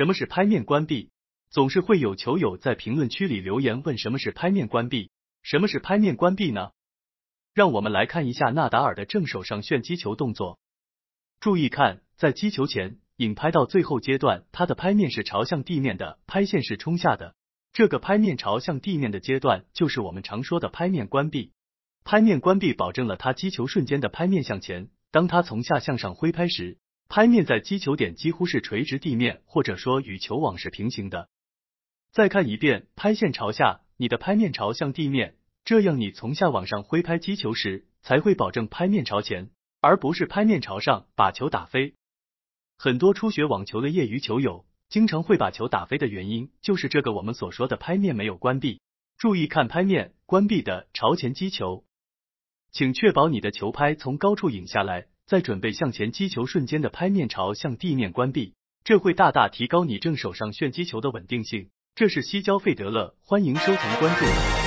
什么是拍面关闭？总是会有球友在评论区里留言问什么是拍面关闭？什么是拍面关闭呢？让我们来看一下纳达尔的正手上旋击球动作。注意看，在击球前，引拍到最后阶段，他的拍面是朝向地面的，拍线是冲下的。这个拍面朝向地面的阶段，就是我们常说的拍面关闭。拍面关闭保证了他击球瞬间的拍面向前。当他从下向上挥拍时。拍面在击球点几乎是垂直地面，或者说与球网是平行的。再看一遍，拍线朝下，你的拍面朝向地面，这样你从下往上挥拍击球时，才会保证拍面朝前，而不是拍面朝上把球打飞。很多初学网球的业余球友经常会把球打飞的原因，就是这个我们所说的拍面没有关闭。注意看拍面关闭的朝前击球，请确保你的球拍从高处引下来。在准备向前击球瞬间的拍面朝向地面关闭，这会大大提高你正手上旋击球的稳定性。这是西交费德勒，欢迎收藏关注。